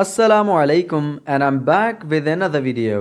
असलकम and I am back with another video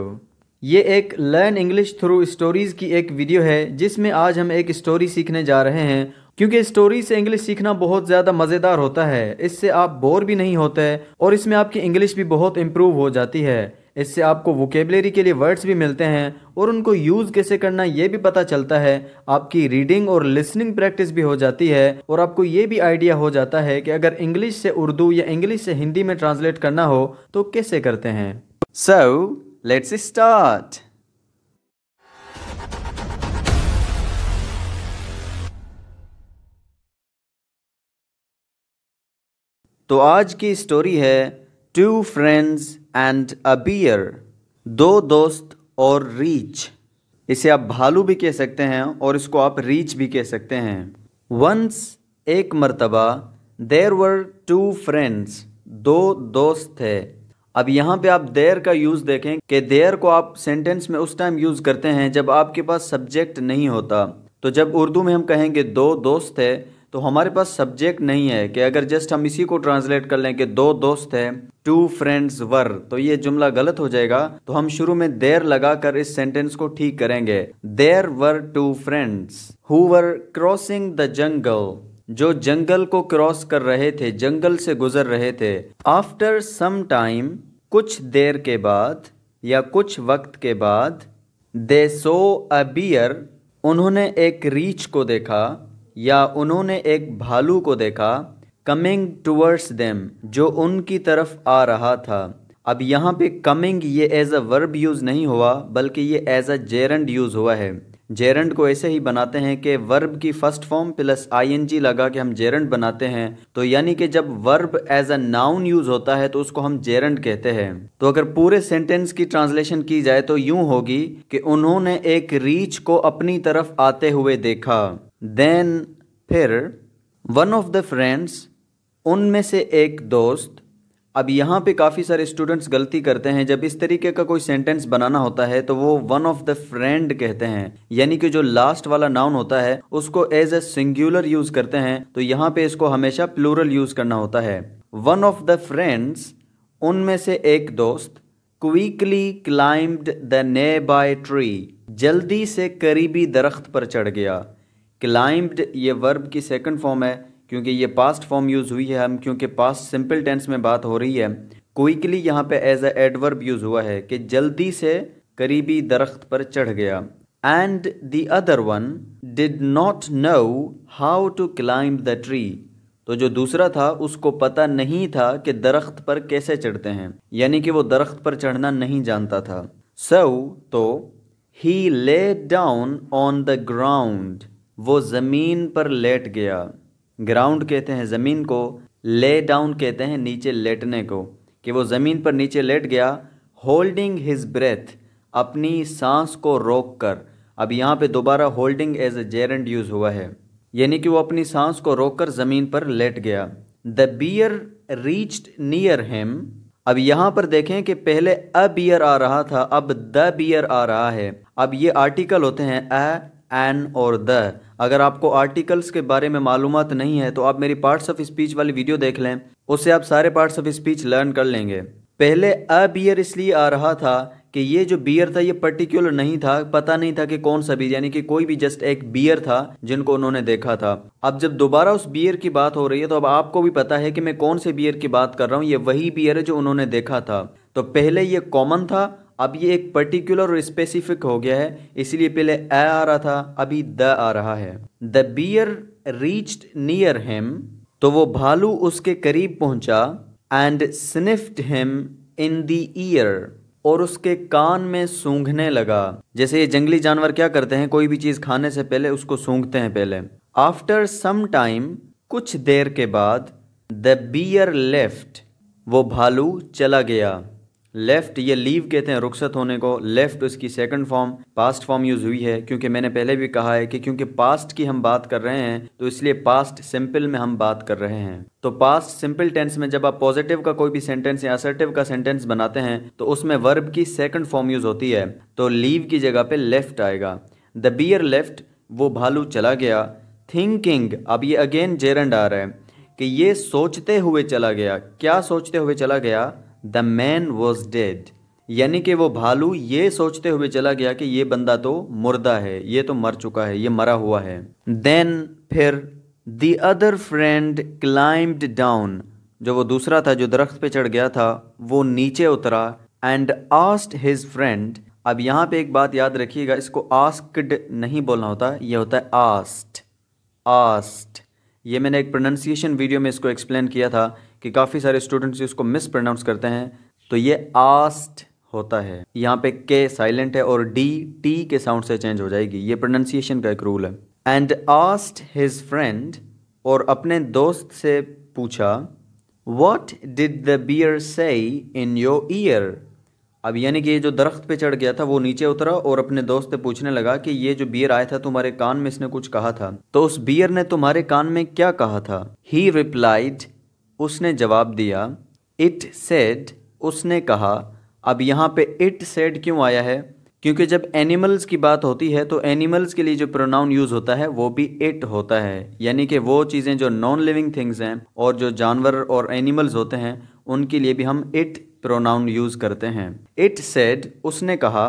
ये एक लर्न इंग्लिश थ्रू स्टोरीज़ की एक वीडियो है जिसमें आज हम एक स्टोरी सीखने जा रहे हैं क्योंकि स्टोरी से इंग्लिश सीखना बहुत ज़्यादा मज़ेदार होता है इससे आप बोर भी नहीं होते और इसमें आपकी इंग्लिश भी बहुत इम्प्रूव हो जाती है इससे आपको वोकेबलरी के लिए वर्ड्स भी मिलते हैं और उनको यूज़ कैसे करना ये भी पता चलता है आपकी रीडिंग और लिसनिंग प्रैक्टिस भी हो जाती है और आपको ये भी आइडिया हो जाता है कि अगर इंग्लिश से उर्दू या इंग्लिश से हिंदी में ट्रांसलेट करना हो तो कैसे करते हैं सो लेट्स स्टार्ट तो आज की स्टोरी है two friends and a bear दो दोस्त और रीच इसे आप भालू भी कह सकते हैं और इसको आप रीच भी कह सकते हैं वंस एक मरतबा देर वर टू फ्रेंड्स दो दोस्त थे अब यहाँ पे आप देर का यूज़ देखें कि देर को आप सेंटेंस में उस टाइम यूज़ करते हैं जब आपके पास सब्जेक्ट नहीं होता तो जब उर्दू में हम कहेंगे दो दोस्त थे तो हमारे पास सब्जेक्ट नहीं है कि अगर जस्ट हम इसी को ट्रांसलेट कर लें कि दो दोस्त हैं टू फ्रेंड्स वर तो ये जुमला गलत हो जाएगा तो हम शुरू में देर लगाकर इस सेंटेंस को ठीक करेंगे there were two friends who were crossing the jungle जो जंगल को क्रॉस कर रहे थे जंगल से गुजर रहे थे आफ्टर सम टाइम कुछ देर के बाद या कुछ वक्त के बाद दे सो अ बियर उन्होंने एक रीच को देखा या उन्होंने एक भालू को देखा कमिंग टूवर्ड्स देम जो उनकी तरफ आ रहा था अब यहाँ पे कमिंग ये एज अ वर्ब यूज़ नहीं हुआ बल्कि ये एज अ जेरेंड यूज़ हुआ है जेरेंड को ऐसे ही बनाते हैं कि वर्ब की फर्स्ट फॉर्म प्लस आईएनजी लगा के हम जेरेंड बनाते हैं तो यानी कि जब verb as a noun use होता है तो उसको हम जेरेंड कहते हैं तो अगर पूरे सेंटेंस की ट्रांसलेशन की जाए तो यूं होगी कि उन्होंने एक रीच को अपनी तरफ आते हुए देखा देन फिर वन ऑफ द फ्रेंड्स उनमें से एक दोस्त अब यहाँ पे काफ़ी सारे स्टूडेंट्स गलती करते हैं जब इस तरीके का कोई सेंटेंस बनाना होता है तो वो वन ऑफ द फ्रेंड कहते हैं यानी कि जो लास्ट वाला नाउन होता है उसको एज ए सिंगुलर यूज़ करते हैं तो यहाँ पे इसको हमेशा प्लूरल यूज़ करना होता है वन ऑफ द फ्रेंड्स उनमें से एक दोस्त quickly climbed the nearby tree जल्दी से करीबी दरख्त पर चढ़ गया क्लाइंब्ड ये वर्ब की सेकंड फॉर्म है क्योंकि ये पास्ट फॉर्म यूज़ हुई है हम क्योंकि पास्ट सिंपल टेंस में बात हो रही है क्विकली यहाँ पे एज ए एडवर्ब यूज़ हुआ है कि जल्दी से करीबी दरख्त पर चढ़ गया and the other one did not know how to climb the tree तो जो दूसरा था उसको पता नहीं था कि दरख्त पर कैसे चढ़ते हैं यानी कि वो दरख्त पर चढ़ना नहीं जानता था सो so, तो ही lay down on the ground वो ज़मीन पर लेट गया ग्राउंड कहते हैं ज़मीन को ले डाउन कहते हैं नीचे लेटने को कि वो ज़मीन पर नीचे लेट गया होल्डिंग हिज ब्रेथ अपनी सांस को रोक कर अब यहाँ पे दोबारा holding as a gerund use हुआ है यानी कि वो अपनी सांस को रोक कर ज़मीन पर लेट गया the bear reached near him अब यहाँ पर देखें कि पहले अ बियर आ रहा था अब द बियर आ रहा है अब ये आर्टिकल होते हैं अ एन और द अगर आपको आर्टिकल्स के बारे में मालूम नहीं है तो आप मेरी पार्ट्स ऑफ स्पीच वाली वीडियो देख लें उससे आप सारे पार्ट्स ऑफ स्पीच लर्न कर लेंगे पहले अ बियर इसलिए आ रहा था कि ये जो बियर था ये पर्टिकुलर नहीं था पता नहीं था कि कौन सा बीयर यानी कि कोई भी जस्ट एक बियर था जिनको उन्होंने देखा था अब जब दोबारा उस बियर की बात हो रही है तो अब आपको भी पता है कि मैं कौन से बियर की बात कर रहा हूँ ये वही बियर है जो उन्होंने देखा था तो पहले ये कॉमन था अब ये एक पर्टिकुलर और स्पेसिफिक हो गया है इसलिए पहले ए आ रहा था अभी द आ रहा है the bear reached near him तो वो भालू उसके करीब पहुंचा and sniffed him in the ear और उसके कान में सूंघने लगा जैसे ये जंगली जानवर क्या करते हैं कोई भी चीज़ खाने से पहले उसको सूंघते हैं पहले आफ्टर सम टाइम कुछ देर के बाद द बियर लेफ्ट वो भालू चला गया लेफ़्ट ये लीव कहते हैं रुखसत होने को लेफ़्ट उसकी second form past form use हुई है क्योंकि मैंने पहले भी कहा है कि क्योंकि पास्ट की हम बात कर रहे हैं तो इसलिए पास्ट सिंपल में हम बात कर रहे हैं तो पास्ट सिंपल टेंस में जब आप पॉजिटिव का कोई भी सेंटेंस या असर्टिव का सेंटेंस बनाते हैं तो उसमें वर्ब की सेकंड फॉर्म यूज़ होती है तो लीव की जगह पर लेफ़्ट आएगा द बियर लेफ़्ट वो भालू चला गया थिंकिंग अब ये अगेन जेरंड आ रहा है कि ये सोचते हुए चला गया क्या सोचते हुए चला गया द मैन वॉज डेड यानी कि वो भालू ये सोचते हुए चला गया कि ये बंदा तो मुर्दा है ये तो मर चुका है ये मरा हुआ है देन फिर the other friend climbed down जो वो दूसरा था जो दरख्त पे चढ़ गया था वो नीचे उतरा एंड आस्ट हिज फ्रेंड अब यहाँ पे एक बात याद रखिएगा इसको आस्कड नहीं बोलना होता ये होता है आस्ट आस्ट ये मैंने एक प्रोनाउंसिएशन वीडियो में इसको एक्सप्लेन किया था कि काफ़ी सारे स्टूडेंट्स इसको मिस प्रोनाउंस करते हैं तो ये आस्ट होता है यहाँ पे के साइलेंट है और डी टी के साउंड से चेंज हो जाएगी ये प्रोनाउंसिएशन का एक रूल है एंड आस्ट हिज फ्रेंड और अपने दोस्त से पूछा वॉट डिड द बियर से इन योर ईयर अब यानी कि ये जो दरख्त पे चढ़ गया था वो नीचे उतरा और अपने दोस्त से पूछने लगा कि ये जो बियर आया था तुम्हारे कान में इसने कुछ कहा था तो उस बियर ने तुम्हारे कान में क्या कहा था ही रिप्लाइड उसने जवाब दिया इट सेड उसने कहा अब यहाँ पे इट सेड क्यों आया है क्योंकि जब एनिमल्स की बात होती है तो एनिमल्स के लिए जो प्रोनाउन यूज़ होता है वो भी इट होता है यानी कि वो चीज़ें जो नॉन लिविंग थिंग्स हैं और जो जानवर और एनिमल्स होते हैं उनके लिए भी हम इट प्रोनाउन यूज़ करते हैं इट सेड उसने कहा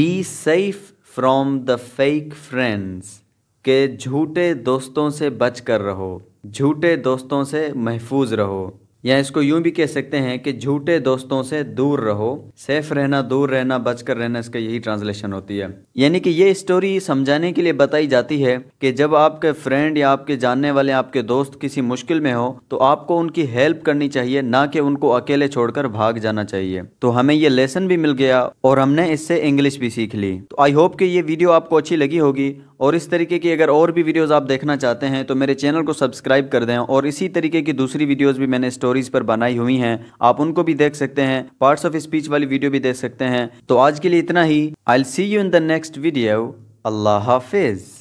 be safe from the fake friends के झूठे दोस्तों से बच कर रहो झूठे दोस्तों से महफूज रहो या इसको यूं भी कह सकते हैं कि झूठे दोस्तों से दूर रहो सेफ रहना दूर रहना बचकर रहना इसका यही ट्रांसलेशन होती है यानी कि ये स्टोरी समझाने के लिए बताई जाती है कि जब आपके फ्रेंड या आपके जानने वाले आपके दोस्त किसी मुश्किल में हो तो आपको उनकी हेल्प करनी चाहिए ना कि उनको अकेले छोड़कर भाग जाना चाहिए तो हमें ये लेसन भी मिल गया और हमने इससे इंग्लिश भी सीख ली तो आई होप कि ये वीडियो आपको अच्छी लगी होगी और इस तरीके की अगर और भी वीडियोस आप देखना चाहते हैं तो मेरे चैनल को सब्सक्राइब कर दें और इसी तरीके की दूसरी वीडियोस भी मैंने स्टोरीज पर बनाई हुई हैं आप उनको भी देख सकते हैं पार्ट्स ऑफ स्पीच वाली वीडियो भी देख सकते हैं तो आज के लिए इतना ही I see you in the next video अल्लाह हाफिज़